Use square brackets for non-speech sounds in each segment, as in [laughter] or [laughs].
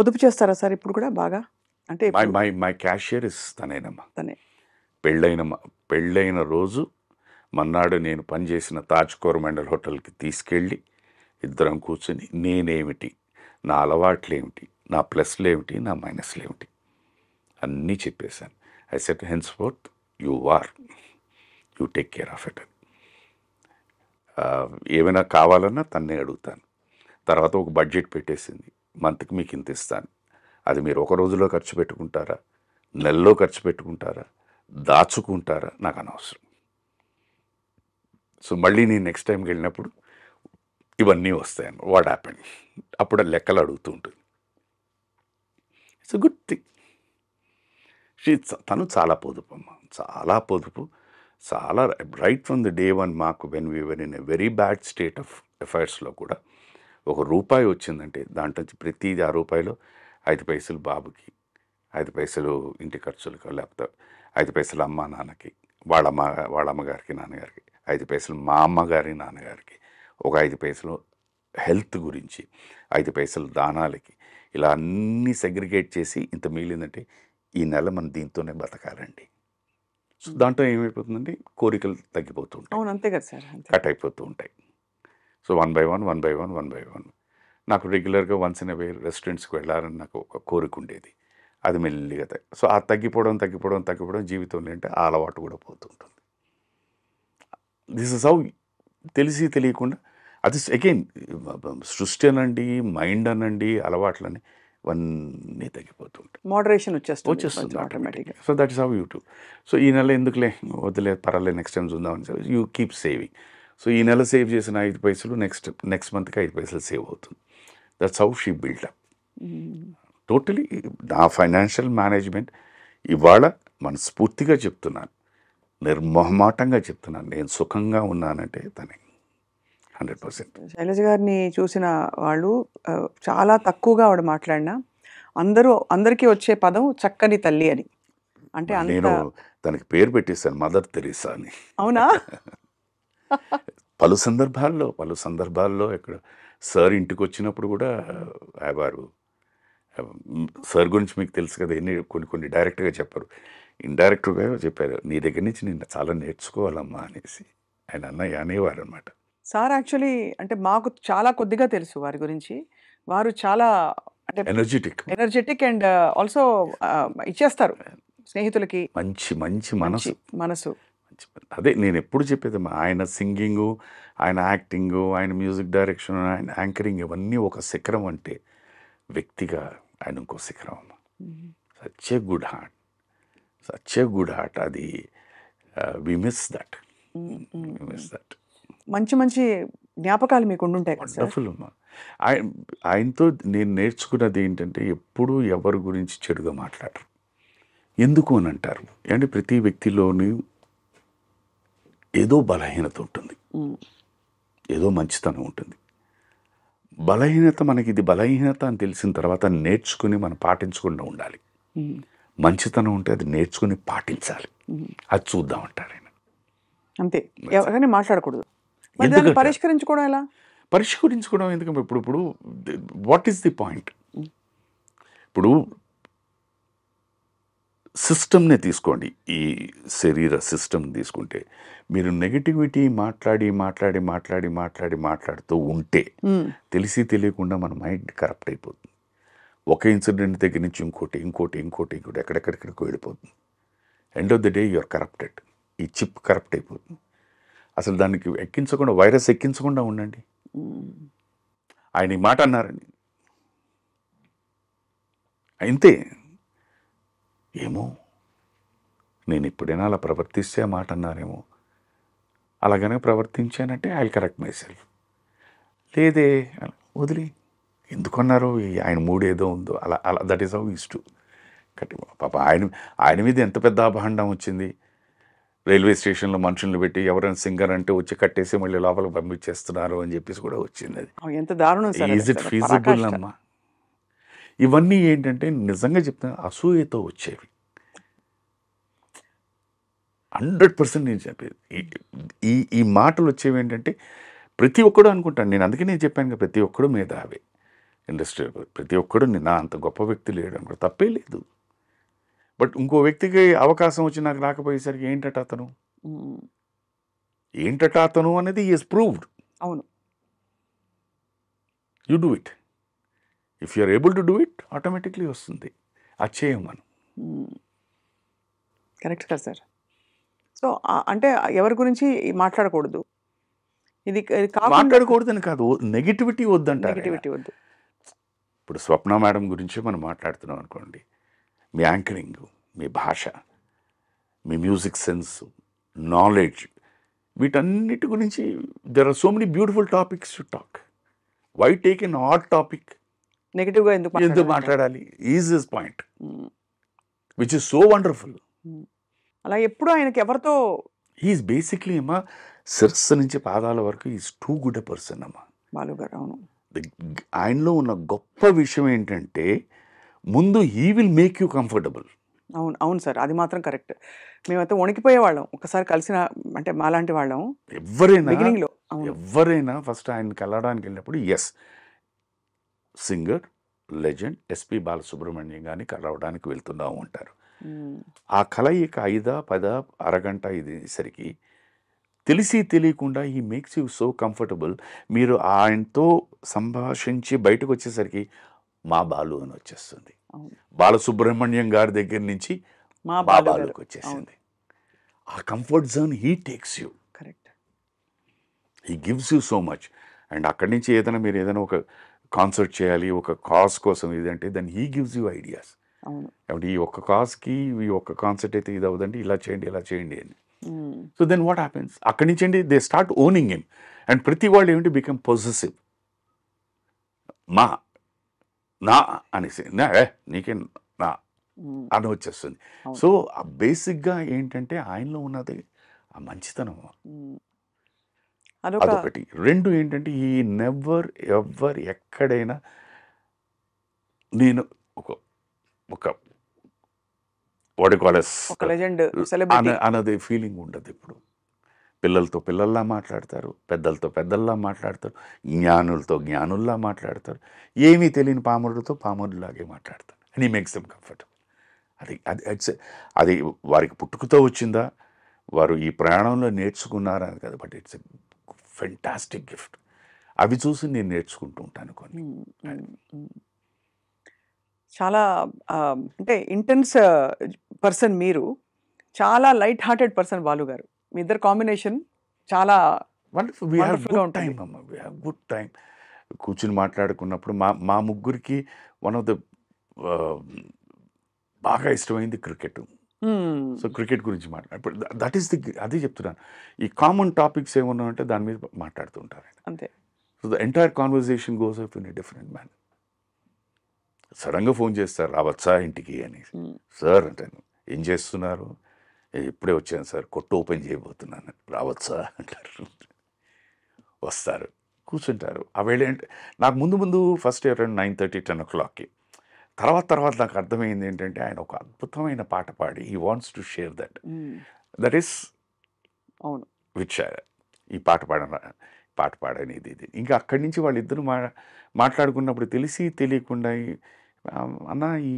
పొదుపు చేస్తారా సార్ ఇప్పుడు కూడా బాగా అంటే మై మై క్యాషియర్ ఇస్ తనేనమ్మా తనే పెళ్ళైన పెళ్ళైన రోజు మన్నాడు నేను పనిచేసిన తాజ్కోర్ మండల్ హోటల్కి తీసుకెళ్ళి ఇద్దరం కూర్చొని నేనేమిటి నా అలవాట్లు ఏమిటి నా ప్లస్లు ఏమిటి నా మైనస్లు ఏమిటి అన్నీ చెప్పేశాను I said hence forth you are you take care of it ఏమైనా కావాలన్నా తన్నే అడుగుతాను తర్వాత ఒక బడ్జెట్ పెట్టేసింది మంత్కి మీకు ఇంత ఇస్తాను అది మీరు ఒక రోజులో ఖర్చు పెట్టుకుంటారా నెలలో ఖర్చు పెట్టుకుంటారా దాచుకుంటారా నాకు అనవసరం సో మళ్ళీ నేను నెక్స్ట్ టైంకి వెళ్ళినప్పుడు ఇవన్నీ వస్తాయని వాట్ హ్యాపెన్ అప్పుడు లెక్కలు అడుగుతూ ఉంటుంది ఇట్స్ గుడ్ థింగ్ షీ తను చాలా పొదుపు అమ్మ చాలా పొదుపు చాలా right from the day one మాకు when we when in a very bad state of అఫైర్స్లో కూడా ఒక రూపాయి వచ్చిందంటే దాంట్లో నుంచి ప్రతిదీ ఆ రూపాయిలో ఐదు పైసలు బాబుకి ఐదు పైసలు ఇంటి ఖర్చులకు లేకపోతే ఐదు పైసలు అమ్మ నాన్నకి వాళ్ళ అమ్మ వాళ్ళ అమ్మగారికి నాన్నగారికి ఐదు పైసలు మా అమ్మగారి నాన్నగారికి ఒక ఐదు పైసలు హెల్త్ గురించి ఐదు పైసలు దానాలకి ఇలా అన్నీ సెగ్రిగేట్ చేసి ఇంత మిగిలిందంటే ఈ నెల మనం దీంతోనే బతకాలండి సో దాంట్లో ఏమైపోతుందండి కోరికలు తగ్గిపోతూ ఉంటాయి అంతే కదా సార్ కట్ అయిపోతూ ఉంటాయి so one by one one by one one by one నాకు రెగ్యులర్గా వన్స్ ఇన్ అవే రెస్టారెంట్స్కి వెళ్ళాలని నాకు ఒక కోరిక ఉండేది అది మెల్లిగా తగ్గి సో ఆ తగ్గిపోవడం తగ్గిపోవడం తగ్గిపోవడం జీవితంలో ఏంటంటే ఆ అలవాటు కూడా పోతుంటుంది దిస్ ఇస్ హౌ తెలిసి తెలియకుండా అది అగైన్ సృష్టి అనండి మైండ్ అనండి అలవాట్లని ఇవన్నీ తగ్గిపోతుంటాయి మోడరేషన్ వచ్చేస్తుంది వచ్చేస్తుంది ఆటోమేటిక్గా so that is how you too సో ఈ నెల ఎందుకులే వదిలే పర్వాలేదు నెక్స్ట్ టైం చూద్దామని యూ కీప్ సేవింగ్ సో ఈ నెల సేవ్ చేసిన ఐదు పైసలు నెక్స్ట్ నెక్స్ట్ మంత్కి ఐదు పైసలు సేవ్ అవుతుంది that's how she build up totally నా ఫైనాన్షియల్ మేనేజ్మెంట్ ఇవాళ మనస్ఫూర్తిగా చెప్తున్నాను నిర్మోహమాటంగా చెప్తున్నాను నేను సుఖంగా ఉన్నానంటే తనే హండ్రెడ్ పర్సెంట్ శైలజ గారిని చూసిన వాళ్ళు చాలా తక్కువగా ఆవిడ మాట్లాడినా అందరూ అందరికీ వచ్చే పదం చక్కని తల్లి అని అంటే నేను తనకి పేరు పెట్టేశాను మదర్ తెరీసా అని అవునా పలు సందర్భాల్లో పలు సందర్భాల్లో ఇక్కడ సార్ ఇంటికి వచ్చినప్పుడు కూడా వారు సార్ గురించి మీకు తెలుసు కదా ఎన్ని కొన్ని కొన్ని డైరెక్ట్గా చెప్పారు ఇండైరెక్ట్గా చెప్పారు నీ దగ్గర నుంచి నేను చాలా నేర్చుకోవాలమ్మా అనేసి ఆయన అన్నయ్య అనేవారు అనమాట సార్ యాక్చువల్లీ అంటే మాకు చాలా కొద్దిగా తెలుసు వారి గురించి వారు చాలా అంటే ఎనర్జెటిక్ ఎనర్జెటిక్ అండ్ ఆల్సో ఇచ్చేస్తారు స్నేహితులకి మంచి మంచి మనసు మనసు అదే నేను ఎప్పుడు చెప్పేది ఆయన సింగింగు ఆయన యాక్టింగు ఆయన మ్యూజిక్ డైరెక్షన్ ఆయన యాంకరింగ్ ఇవన్నీ ఒక శిఖరం అంటే వ్యక్తిగా ఆయన ఇంకో శిఖరం అమ్మ such a good heart such good heart అది we miss that miss that మంచి మంచి జ్ఞాపకాలు మీకు ఉండుంటాయి అమ్మా ఆయనతో నేను నేర్చుకున్నది ఏంటంటే ఎప్పుడు ఎవరి గురించి చెడుగా మాట్లాడరు ఎందుకు అని అంటారు అంటే ప్రతి వ్యక్తిలోని ఏదో బలహీనత ఉంటుంది ఏదో మంచితనం ఉంటుంది బలహీనత మనకి ఇది బలహీనత అని తెలిసిన తర్వాత నేర్చుకుని మనం పాటించకుండా ఉండాలి మంచితనం ఉంటే అది నేర్చుకుని పాటించాలి అది చూద్దాం అంటారు ఆయన అంతే ఎవరైనా మాట్లాడకూడదు పరిష్కరించుకోవడం ఎలా పరిష్కరించుకోవడం ఎందుకంటే ఇప్పుడు ఇప్పుడు వాట్ ఈస్ ది పాయింట్ ఇప్పుడు సిస్టమ్నే తీసుకోండి ఈ శరీర సిస్టమ్ తీసుకుంటే మీరు నెగిటివిటీ మాట్లాడి మాట్లాడి మాట్లాడి మాట్లాడి మాట్లాడుతూ ఉంటే తెలిసి తెలియకుండా మన మైండ్ కరప్ట్ అయిపోతుంది ఒక ఇన్సిడెంట్ దగ్గర నుంచి ఇంకోటి ఇంకోటి ఇంకోటి ఇంకోటి ఎక్కడెక్కడికి వెళ్ళిపోతుంది end of the day you're corrupted ఈ చిప్ కరప్ట్ అయిపోతుంది అసలు దానికి ఎక్కించకుండా వైరస్ ఎక్కించకుండా ఉండండి ఆయన ఈ మాట అన్నారని అంతే ఏమో నేను ఎప్పుడైనా అలా ప్రవర్తిస్తే మాట అన్నారేమో అలాగనే ప్రవర్తించానంటే ఐ కరెక్ట్ మెసేజ్ లేదే వదిలి ఎందుకన్నారు ఆయన మూడు ఏదో ఉందో అలా అలా దట్ ఈస్ హౌ ఇష్టు కట్టి పాప ఆయన ఆయన మీద ఎంత పెద్ద అభాండం వచ్చింది రైల్వే స్టేషన్లో మనుషులు పెట్టి ఎవరైనా సింగర్ అంటే వచ్చి కట్టేసి మళ్ళీ లోపలికి పంపించేస్తున్నారు అని చెప్పేసి కూడా వచ్చింది అది ఎంత దారుణం ఈజ్ ఇట్ ఫీజిబుల్ అమ్మా ఇవన్నీ ఏంటంటే నిజంగా చెప్తాను అసూయతో వచ్చేవి హండ్రెడ్ పర్సెంట్ నేను చెప్పేది ఈ ఈ మాటలు వచ్చేవి ఏంటంటే ప్రతి ఒక్కడు అనుకుంటాను నేను అందుకే నేను చెప్పాను కదా ప్రతి ఒక్కడు మేధావే ఇండస్ట్రీ ప్రతి ఒక్కడు నా అంత గొప్ప వ్యక్తి లేడు అనుకో తప్పే లేదు బట్ ఇంకో వ్యక్తికి అవకాశం వచ్చి నాకు రాకపోయేసరికి ఏంటట అతను ఏంటట అతను అనేది ఈజ్ ప్రూవ్డ్ అవును you do it if you're able to do it automatically వస్తుంది అది చేయం మనం కరెక్ట్ hmm. కదా సార్ సో అంటే ఎవరి గురించి మాట్లాడకూడదు ఇది అని కాదు నెగిటివిటీ వద్దంట నెగిటివిటీ వద్దు ఇప్పుడు స్వప్న మేడం గురించి మనం మాట్లాడుతున్నాం అనుకోండి మీ యాంకరింగ్ మీ భాష మీ మ్యూజిక్ సెన్స్ నాలెడ్జ్ వీటన్నిటి గురించి there are so many beautiful topics to talk why take an odd topic నెగిటివ్గా ఎందుకు ఎందుకు మాట్లాడాలి is is point which is so wonderful అలా ఎప్పుడు ఆయనకి ఎవరితో ఈజ్ బేసిక్లీ అమ్మా శిరస్సు నుంచి పాదాల వరకు is too good a person అమ్మా బాలు గారు అవును ఆయనలో ఉన్న గొప్ప విషయం ఏంటంటే ముందు he will make you comfortable అవును అవును సార్ అది మాత్రం కరెక్ట్ మేమైతే వాళ్ళం ఒకసారి కలిసిన అంటే మాలాంటి వాళ్ళం ఎవరైనా ఎవరైనా ఫస్ట్ ఆయన కలవడానికి వెళ్ళినప్పుడు yes singer legend SP Balasubrahmanyam గారిని కలవడానికి వెళ్తున్నాము అంటారు ఆ కలయిక ఐదా పద అరగంట ఇదేసరికి తెలిసి తెలియకుండా ఈ మేక్స్ యూ సో కంఫర్టబుల్ మీరు ఆయనతో సంభాషించి బయటకు వచ్చేసరికి మా బాలు అని వచ్చేస్తుంది బాలసుబ్రహ్మణ్యం గారి దగ్గర నుంచి మా బాబాలకు వచ్చేసింది ఆ comfort zone he takes you correct he gives you so much and అక్కడి నుంచి ఏదైనా మీరు ఏదైనా ఒక కాన్సర్ట్ చేయాలి ఒక కాజ్ కోసం ఇదంటే then he gives you ideas కాబట్టి ఈ ఒక్క కాజ్కి ఈ ఒక్క కాన్సర్ట్ అయితే ఇది అవ్వదండి ఇలా చేయండి ఇలా చేయండి అని సో దెన్ వాట్ హ్యాపెన్స్ అక్కడి నుంచి అండి they start owning him and ప్రతి వాళ్ళు ఏమిటి బికమ్ పొజిసివ్ మా నా అనేసి నా నీకే నా అని వచ్చేస్తుంది సో బేసిక్గా ఏంటంటే ఆయనలో ఉన్నది ఆ మంచితనం అదొకటి రెండు ఏంటంటే ఈ నెవర్ ఎవర్ ఎక్కడైనా నేను ఒక ఒక అన్నది ఫీలింగ్ ఉండదు ఇప్పుడు పిల్లలతో పిల్లల్లా మాట్లాడతారు పెద్దలతో పెద్దల్లా మాట్లాడతారు జ్ఞానులతో జ్ఞానుల్లా మాట్లాడతారు ఏమీ తెలియని పామురుడితో పామురులాగే మాట్లాడతారు అని మేక్స్ దెమ్ కంఫర్టబుల్ అది అది అది వారికి పుట్టుకతో వచ్చిందా వారు ఈ ప్రయాణంలో నేర్చుకున్నారా కదా బట్ ఇట్స్ ఫెంటాస్టిక్ గిఫ్ట్ అవి చూసి నేను నేర్చుకుంటూ ఉంటాను కొన్ని చాలా అంటే ఇంటెన్స్ పర్సన్ మీరు చాలా లైట్ హార్టెడ్ పర్సన్ బాలు గారు మీ ఇద్దరు కాంబినేషన్ చాలా గుడ్ టైం గుడ్ కూర్చుని మాట్లాడుకున్నప్పుడు మా మా ముగ్గురికి వన్ ఆఫ్ ద బాగా ఇష్టమైంది క్రికెట్ సో క్రికెట్ గురించి మాట్లాడు దట్ ఈస్ ది అది చెప్తున్నాను ఈ కామన్ టాపిక్స్ ఏమన్నా అంటే దాని మీద మాట్లాడుతూ ఉంటారు అంతే so the entire conversation goes up in a different man సడన్గా ఫోన్ చేస్తారు రావచ్చా ఇంటికి అని సార్ అంటాను ఏం చేస్తున్నారు ఇప్పుడే వచ్చాను సార్ కొట్టు ఓపెన్ చేయబోతున్నాను రావచ్చా అంటారు వస్తారు కూర్చుంటారు ఆ వేళ నాకు ముందు ముందు first year nine thirty ten ఓ క్లాక్కి తర్వాత తర్వాత నాకు అర్థమైంది ఏంటంటే ఆయన ఒక అద్భుతమైన పాట పాడి ఈ wants to share that that is అవును విచ్ uh, ఈ పాట పాడన పాట పాడని ఇది ఇంకా అక్కడి నుంచి వాళ్ళిద్దరు మా మాట్లాడుకున్నప్పుడు తెలిసి తెలియకుండా అన్న ఈ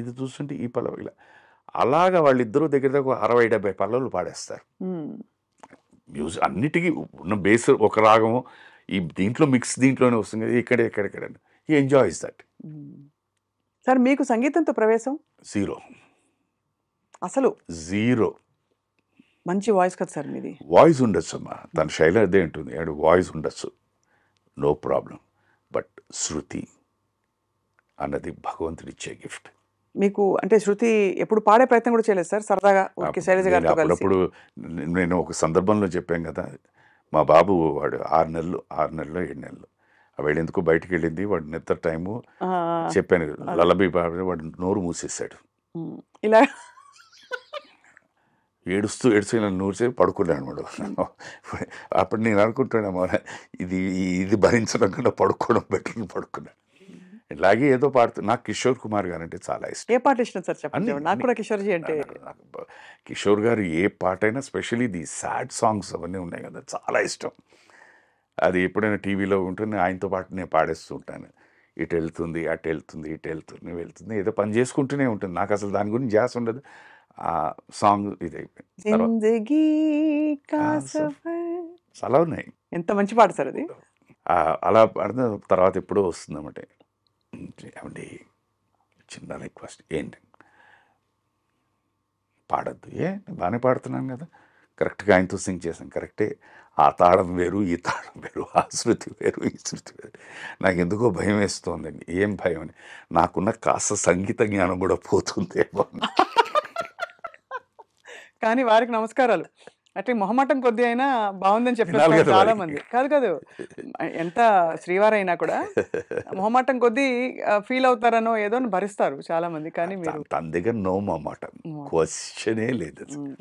ఇది చూస్తుంటే ఈ పల్లవి ఇలా వాళ్ళిద్దరూ దగ్గర దగ్గర అరవై డెబ్బై పల్లవులు పాడేస్తారు మ్యూజిక్ అన్నిటికీ ఉన్న బేస్ ఒక రాగము ఈ దీంట్లో మిక్స్ దీంట్లోనే వస్తుంది ఇక్కడే ఎక్కడెక్కడ ఎంజాయ్ ఇస్ దట్ సార్ మీకు సంగీతంతో ప్రవేశం జీరో అసలు జీరో మంచి వాయిస్ కదా సార్ మీది వాయిస్ ఉండొచ్చు అమ్మా తన శైలి అదే ఉంటుంది అండ్ వాయిస్ ఉండొచ్చు నో ప్రాబ్లం బట్ శృతి అన్నది భగవంతుడిచ్చే గిఫ్ట్ మీకు అంటే శృతి ఎప్పుడు పాడే ప్రయత్నం కూడా చేయలేదు సార్ సరదాగా ఓకే శైలజ గారితో అప్పుడప్పుడు నేను ఒక సందర్భంలో చెప్పాను కదా మా బాబు వాడు ఆరు నెలలు ఆరు నెలలు ఏడు నెలలు వెళ్ళేందుకు బయటికి వెళ్ళింది వాడు నిద్ర టైము చెప్పాను లలబీ బాబు వాడు నోరు మూసేసాడు ఇలా ఏడుస్తూ ఏడుస్తూ ఇలా చేసి పడుకున్నాడు వాడు [laughs] అప్పుడు నేను అనుకుంటున్నాము ఇది ఇది భరించడం కన్నా పడుకోవడం బెటర్ పడుకున్నాను ఇలాగే ఏదో పాడుతూ నాకు కిషోర్ కుమార్ గారు అంటే చాలా ఇష్టం ఏ పాట ఇష్టం సార్ చెప్పండి నాకు కూడా కిషోర్ అంటే కిషోర్ గారు ఏ పాట అయినా స్పెషలీ ది సాడ్ సాంగ్స్ అవన్నీ ఉన్నాయి కదా చాలా ఇష్టం అది ఎప్పుడైనా టీవీలో ఉంటుంది ఆయనతో పాటు నేను ఉంటాను ఇటు వెళ్తుంది అటు వెళ్తుంది ఇటు వెళ్తుంది వెళ్తుంది ఏదో పని చేసుకుంటూనే ఉంటుంది నాకు అసలు దాని గురించి జాస్ ఉండదు ఆ సాంగ్ ఇది అలా ఉన్నాయి ఎంత మంచి పాడతారు అది అలా పాడిన తర్వాత ఎప్పుడో వస్తుంది అన్నమాట ఏమండి చిన్న రిక్వెస్ట్ ఏంటి పాడద్దు ఏ బాగానే పాడుతున్నాను కదా కరెక్ట్గా ఆయనతో సింగ్ చేశాను కరెక్టే ఆ తాళం వేరు ఈ తాళం వేరు ఆ శృతి వేరు ఈ శృతి వేరు నాకు ఎందుకో భయం వేస్తోందండి ఏం భయం అని నాకున్న కాస్త సంగీత జ్ఞానం కూడా పోతుందేమో కానీ వారికి నమస్కారాలు అట్లా మొహమాటం కొద్ది అయినా బాగుందని చెప్పిన చాలా మంది కాదు కాదు ఎంత శ్రీవారైనా కూడా మొహమాటం కొద్ది ఫీల్ అవుతారనో ఏదో భరిస్తారు చాలా మంది కానీ మీరు తన దగ్గర నో మొహమాటం క్వశ్చనే లేదు